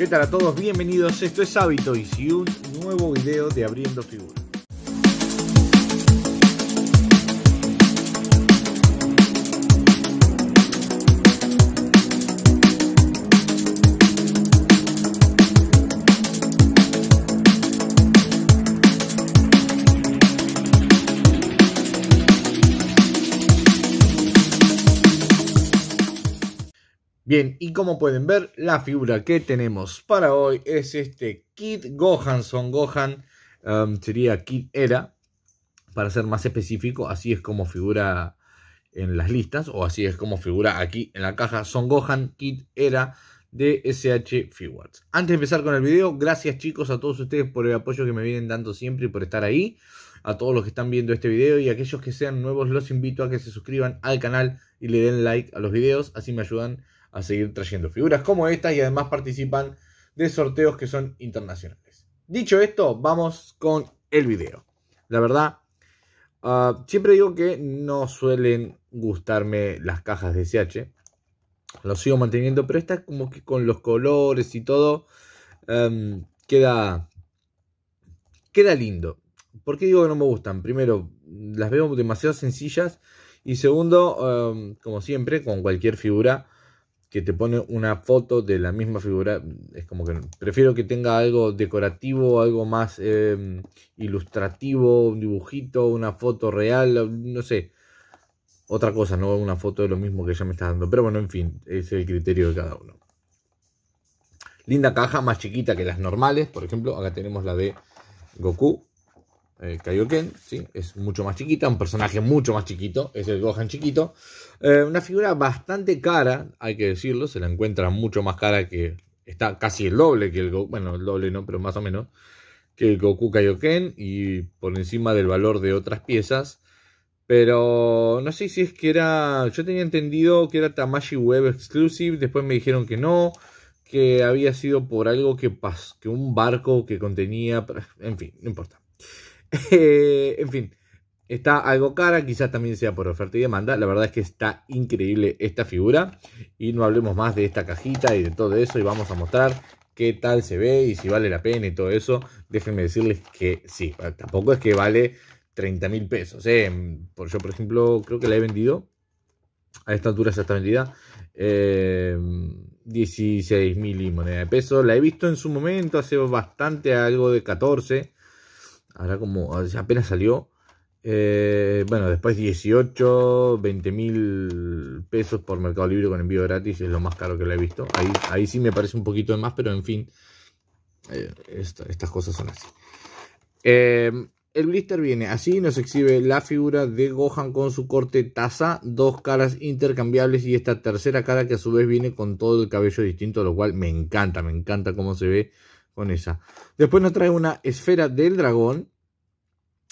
¿Qué tal a todos? Bienvenidos, esto es Hábito y si un nuevo video de Abriendo Figuras. Bien, y como pueden ver, la figura que tenemos para hoy es este Kid Son Gohan um, sería Kit Era, para ser más específico, así es como figura en las listas, o así es como figura aquí en la caja. Son Gohan Kit Era de SH Figuarts. Antes de empezar con el video, gracias chicos a todos ustedes por el apoyo que me vienen dando siempre y por estar ahí. A todos los que están viendo este video y a aquellos que sean nuevos los invito a que se suscriban al canal y le den like a los videos, así me ayudan a seguir trayendo figuras como estas y además participan de sorteos que son internacionales. Dicho esto, vamos con el video. La verdad, ah, siempre digo que no suelen gustarme las cajas de SH. Lo sigo manteniendo, pero esta como que con los colores y todo em, queda, queda lindo. ¿Por qué digo que no me gustan? Primero, las veo demasiado sencillas. Y segundo, em, como siempre, con cualquier figura, que te pone una foto de la misma figura. Es como que prefiero que tenga algo decorativo, algo más em, ilustrativo, un dibujito, una foto real, no sé. Otra cosa, no una foto de lo mismo que ya me está dando. Pero bueno, en fin, es el criterio de cada uno. Linda caja, más chiquita que las normales. Por ejemplo, acá tenemos la de Goku. Eh, Kaioken, ¿sí? es mucho más chiquita, un personaje mucho más chiquito, es el Gohan chiquito. Eh, una figura bastante cara, hay que decirlo, se la encuentra mucho más cara que. Está casi el doble que el bueno, el doble no, pero más o menos, que el Goku Kaioken y por encima del valor de otras piezas. Pero no sé si es que era. Yo tenía entendido que era Tamashi Web Exclusive, después me dijeron que no que había sido por algo que, pas que un barco que contenía, en fin, no importa. Eh, en fin, está algo cara, quizás también sea por oferta y demanda. La verdad es que está increíble esta figura. Y no hablemos más de esta cajita y de todo eso. Y vamos a mostrar qué tal se ve y si vale la pena y todo eso. Déjenme decirles que sí, tampoco es que vale 30 mil pesos. Eh. Por, yo, por ejemplo, creo que la he vendido. A esta altura ya está vendida. Eh, 16 mil de peso. La he visto en su momento, hace bastante, algo de 14. Ahora como apenas salió. Eh, bueno, después 18, 20 mil pesos por Mercado Libre con envío gratis es lo más caro que le he visto. Ahí, ahí sí me parece un poquito de más, pero en fin, eh, estas cosas son así. Eh, el blister viene así, nos exhibe la figura de Gohan con su corte taza, dos caras intercambiables y esta tercera cara que a su vez viene con todo el cabello distinto, lo cual me encanta, me encanta cómo se ve con esa. Después nos trae una esfera del dragón.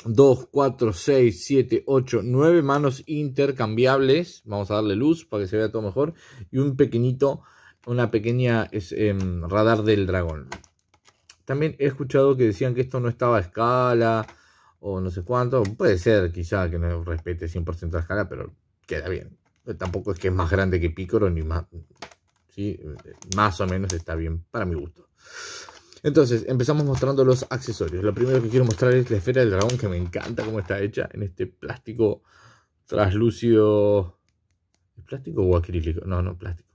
2, 4, 6, 7, 8, 9 manos intercambiables. Vamos a darle luz para que se vea todo mejor. Y un pequeñito, una pequeña em, radar del dragón. También he escuchado que decían que esto no estaba a escala o no sé cuánto. Puede ser quizá que no respete 100% la escala, pero queda bien. Tampoco es que es más grande que Picoro ni más... ¿sí? Más o menos está bien para mi gusto. Entonces, empezamos mostrando los accesorios. Lo primero que quiero mostrar es la esfera del dragón, que me encanta cómo está hecha en este plástico traslúcido. ¿Plástico o acrílico? No, no, plástico.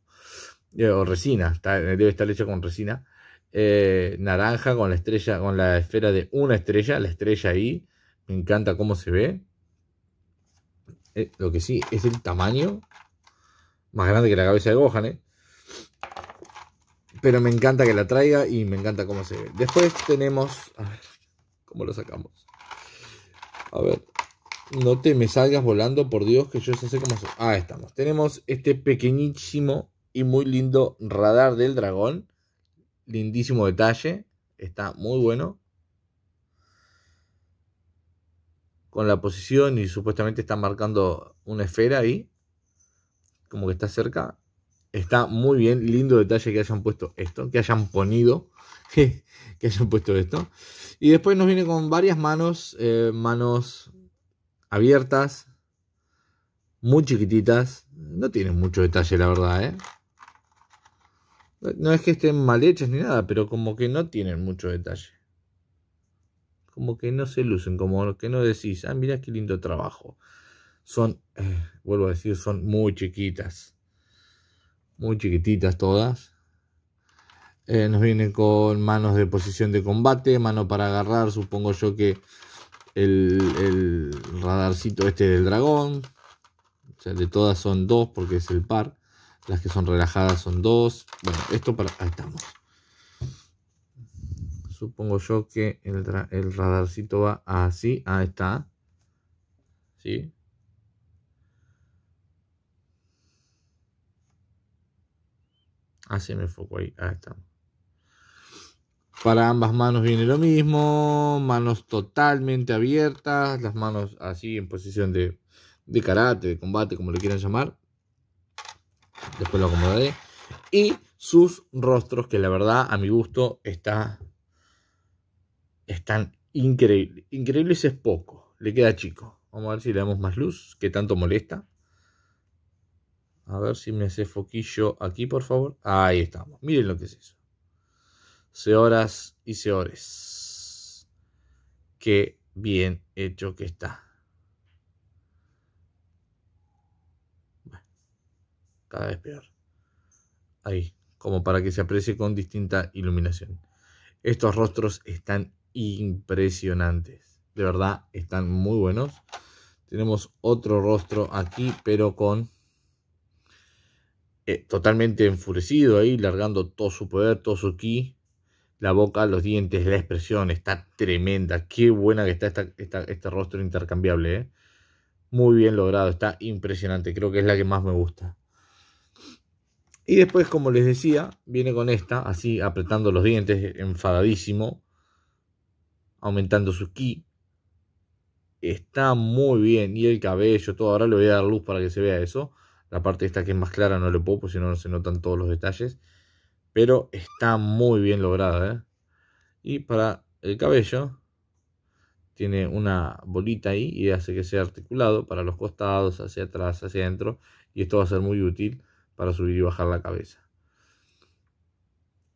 Eh, o resina, debe estar hecha con resina. Eh, naranja con la estrella, con la esfera de una estrella, la estrella ahí. Me encanta cómo se ve. Eh, lo que sí es el tamaño más grande que la cabeza de Gohan, ¿eh? Pero me encanta que la traiga y me encanta cómo se ve. Después tenemos... A ver, ¿cómo lo sacamos? A ver, no te me salgas volando, por Dios, que yo ya sé cómo se... Ah, estamos. Tenemos este pequeñísimo y muy lindo radar del dragón. Lindísimo detalle. Está muy bueno. Con la posición y supuestamente está marcando una esfera ahí. Como que está cerca. Está muy bien, lindo detalle que hayan puesto esto, que hayan ponido, que, hayan puesto esto. Y después nos viene con varias manos, eh, manos abiertas, muy chiquititas. No tienen mucho detalle, la verdad, ¿eh? No es que estén mal hechas ni nada, pero como que no tienen mucho detalle. Como que no se lucen, como que no decís, ah, mirá qué lindo trabajo. Son, eh, vuelvo a decir, son muy chiquitas muy chiquititas todas. Eh, nos viene con manos de posición de combate, mano para agarrar, supongo yo que el, radarcito este del dragón. O sea, de todas son dos porque es el par. Las que son relajadas son dos. Bueno, esto para... Ahí estamos. Supongo yo que el, el radarcito va así. Ahí está. ¿Sí? Así me enfoco ahí. Ahí estamos. Para ambas manos viene lo mismo, manos totalmente abiertas, las manos así en posición de, karate, de combate, como le quieran llamar. Después lo acomodaré. Y sus rostros, que la verdad, a mi gusto, está, están increíbles. Increíbles es poco, le queda chico. Vamos a ver si le damos más luz, que tanto molesta. A ver si me hace foquillo aquí, por favor. Ahí estamos. Miren lo que es eso. horas y seores. Qué bien hecho que está. cada vez peor. Ahí, como para que se aprecie con distinta iluminación. Estos rostros están impresionantes. De verdad, están muy buenos. Tenemos otro rostro aquí, pero con eh, totalmente enfurecido ahí, largando todo su poder, todo su ki, la boca, los dientes, la expresión, está tremenda. Qué buena que está este rostro intercambiable, eh. Muy bien logrado, está impresionante, creo que es la que más me gusta. Y después, como les decía, viene con esta, así apretando los dientes, enfadadísimo, aumentando su ki. Está muy bien, y el cabello, todo. Ahora le voy a dar luz para que se vea eso. La parte esta que es más clara no lo puedo, porque si no, se notan todos los detalles. Pero está muy bien lograda. ¿eh? Y para el cabello, tiene una bolita ahí y hace que sea articulado para los costados, hacia atrás, hacia adentro. Y esto va a ser muy útil para subir y bajar la cabeza.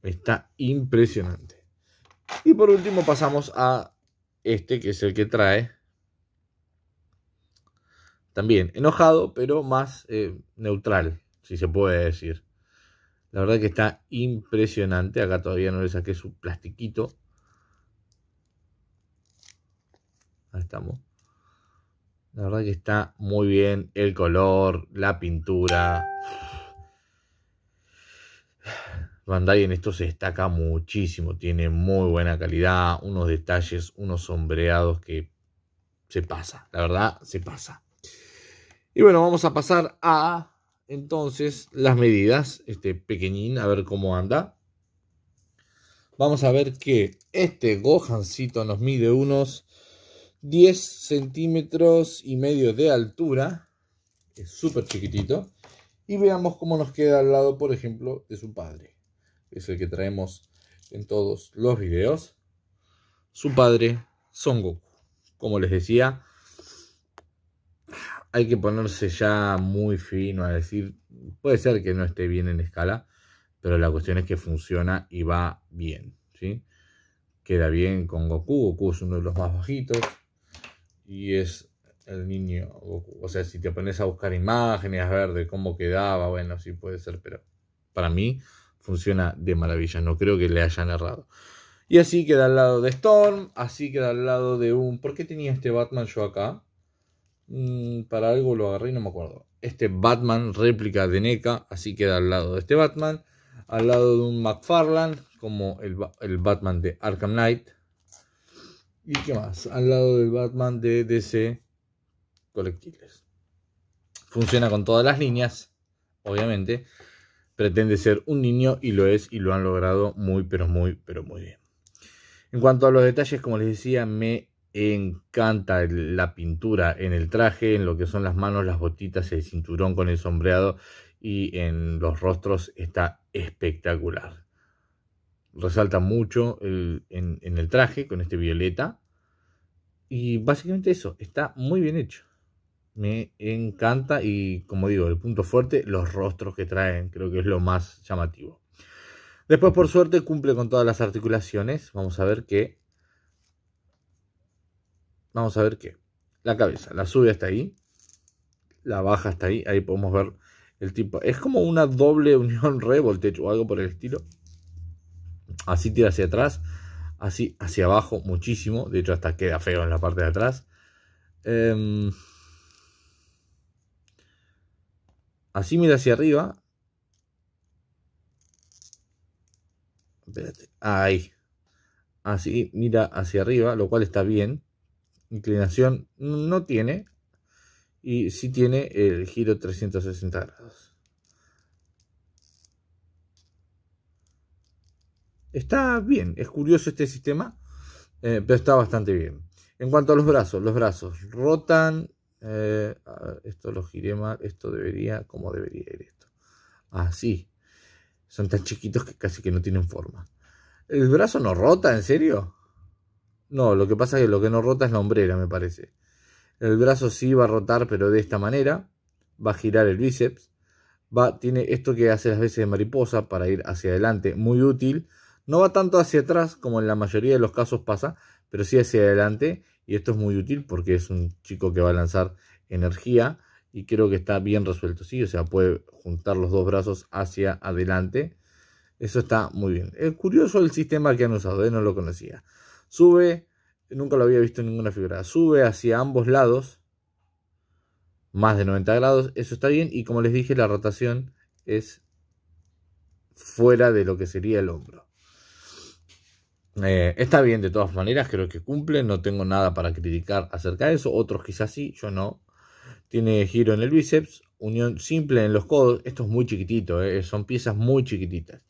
Está impresionante. Y por último pasamos a este que es el que trae también enojado, pero más eh, neutral, si se puede decir. La verdad que está impresionante. Acá todavía no le saqué su plastiquito. Ahí estamos. La verdad que está muy bien el color, la pintura. Bandai en esto se destaca muchísimo. Tiene muy buena calidad, unos detalles, unos sombreados que se pasa. La verdad, se pasa. Y bueno, vamos a pasar a entonces las medidas, este pequeñín, a ver cómo anda. Vamos a ver que este Gohancito nos mide unos 10 centímetros y medio de altura. Es súper chiquitito. Y veamos cómo nos queda al lado, por ejemplo, de su padre. Es el que traemos en todos los videos. Su padre, Son Goku. Como les decía, hay que ponerse ya muy fino a decir, puede ser que no esté bien en escala, pero la cuestión es que funciona y va bien, ¿sí? Queda bien con Goku, Goku es uno de los más bajitos y es el niño Goku. O sea, si te pones a buscar imágenes, a ver de cómo quedaba, bueno, sí puede ser, pero para mí funciona de maravilla, no creo que le hayan errado. Y así queda al lado de Storm, así queda al lado de un... ¿Por qué tenía este Batman yo acá? Mm, para algo lo agarré no me acuerdo. Este Batman, réplica de NECA, así queda al lado de este Batman. Al lado de un McFarlane, como el, Batman de Arkham Knight. ¿Y qué más? Al lado del Batman de DC Colectiles. Funciona con todas las líneas, obviamente. Pretende ser un niño y lo es y lo han logrado muy, pero muy, pero muy bien. En cuanto a los detalles, como les decía, me encanta la pintura en el traje, en lo que son las manos, las botitas, el cinturón con el sombreado y en los rostros está espectacular. Resalta mucho en, el traje con este violeta. Y básicamente eso, está muy bien hecho. Me encanta y como digo, el punto fuerte, los rostros que traen, creo que es lo más llamativo. Después, por suerte, cumple con todas las articulaciones. Vamos a ver qué. Vamos a ver qué. La cabeza, la sube hasta ahí, la baja hasta ahí, ahí podemos ver el tipo. Es como una doble unión revolte. o algo por el estilo. Así tira hacia atrás, así hacia abajo muchísimo. De hecho, hasta queda feo en la parte de atrás. Em, así mira hacia arriba. Espérate, ahí. Así mira hacia arriba, lo cual está bien inclinación no tiene y si tiene el giro 360 grados. Está bien, es curioso este sistema, eh, pero está bastante bien. En cuanto a los brazos, los brazos rotan, eh, esto lo giré mal, esto debería, como debería ir esto? Así, ah, son tan chiquitos que casi que no tienen forma. El brazo no rota, ¿en serio? No, lo que pasa es que lo que no rota es la hombrera, me parece. El brazo sí va a rotar, pero de esta manera. Va a girar el bíceps. Va, tiene esto que hace las veces de mariposa para ir hacia adelante, muy útil. No va tanto hacia atrás como en la mayoría de los casos pasa, pero sí hacia adelante. Y esto es muy útil porque es un chico que va a lanzar energía y creo que está bien resuelto, ¿sí? O sea, puede juntar los dos brazos hacia adelante. Eso está muy bien. Es curioso el sistema que han usado, él ¿eh? no lo conocía. Sube, nunca lo había visto en ninguna figura, sube hacia ambos lados, más de 90 grados, eso está bien. Y como les dije, la rotación es fuera de lo que sería el hombro. Eh, está bien de todas maneras, creo que cumple, no tengo nada para criticar acerca de eso, otros quizás sí, yo no. Tiene giro en el bíceps, unión simple en los codos, esto es muy chiquitito, eh, son piezas muy chiquititas.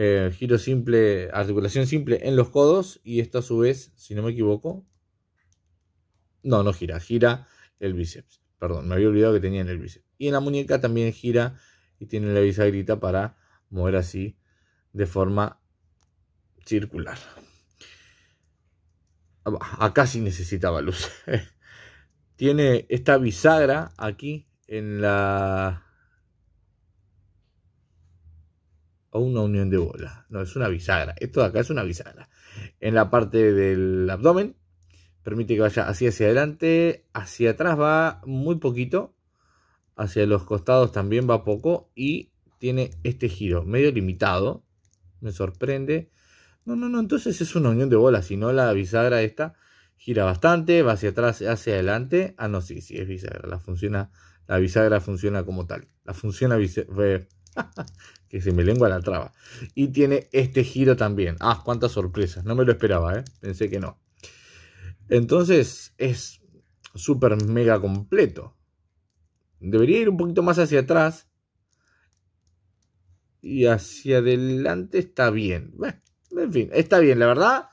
Eh, giro simple, articulación simple en los codos y esto a su vez, si no me equivoco, no, no gira, gira el bíceps. Perdón, me había olvidado que tenía en el bíceps. Y en la muñeca también gira y tiene la bisagrita para mover así de forma circular. Acá sí necesitaba luz. tiene esta bisagra aquí en la una unión de bola. No, es una bisagra. Esto de acá es una bisagra. En la parte del abdomen permite que vaya así hacia adelante, hacia atrás va muy poquito, hacia los costados también va poco y tiene este giro medio limitado. Me sorprende. No, no, no, entonces es una unión de bola, si no la bisagra esta gira bastante, va hacia atrás, hacia adelante. Ah, no, sí, sí, es bisagra. La, funciona, la bisagra funciona como tal. La funciona bisagra eh, que se me lengua la traba. Y tiene este giro también. Ah, cuántas sorpresas. No me lo esperaba, ¿eh? Pensé que no. Entonces es súper mega completo. Debería ir un poquito más hacia atrás. Y hacia adelante está bien. en fin, está bien. La verdad,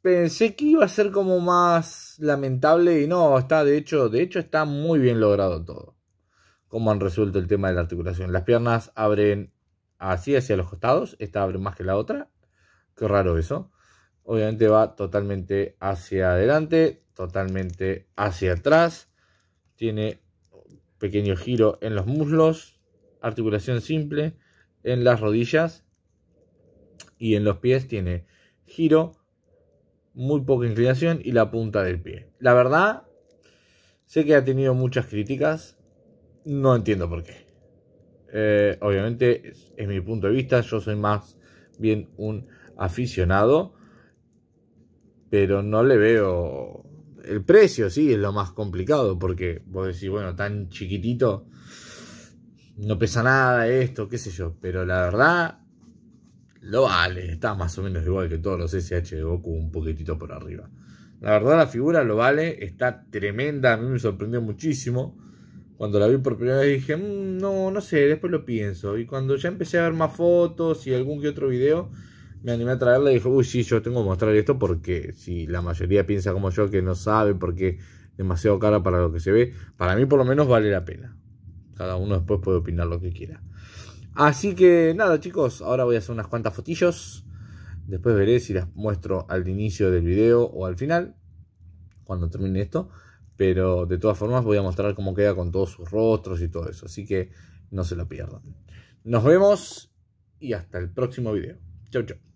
pensé que iba a ser como más lamentable. Y no, está de hecho, de hecho está muy bien logrado todo cómo han resuelto el tema de la articulación. Las piernas abren así hacia los costados, esta abre más que la otra. Qué raro eso. Obviamente va totalmente hacia adelante, totalmente hacia atrás. Tiene pequeño giro en los muslos, articulación simple en las rodillas y en los pies tiene giro, muy poca inclinación y la punta del pie. La verdad, sé que ha tenido muchas críticas, no entiendo por qué. Eh, obviamente, es mi punto de vista, yo soy más bien un aficionado, pero no le veo... El precio, sí, es lo más complicado, porque vos decís, bueno, tan chiquitito, no pesa nada esto, qué sé yo, pero la verdad, lo vale, está más o menos igual que todos los SH de Goku, un poquitito por arriba. La verdad la figura lo vale, está tremenda, a mí me sorprendió muchísimo cuando la vi por primera vez dije, mm, no, no sé, después lo pienso. Y cuando ya empecé a ver más fotos y algún que otro video, me animé a traerla y dije, uy, sí, yo tengo que mostrar esto porque si la mayoría piensa como yo que no sabe porque es demasiado cara para lo que se ve, para mí por lo menos vale la pena. Cada uno después puede opinar lo que quiera. Así que nada chicos, ahora voy a hacer unas cuantas fotillos. Después veré si las muestro al inicio del video o al final, cuando termine esto pero de todas formas voy a mostrar cómo queda con todos sus rostros y todo eso, así que no se lo pierdan. Nos vemos y hasta el próximo video. Chau, chau.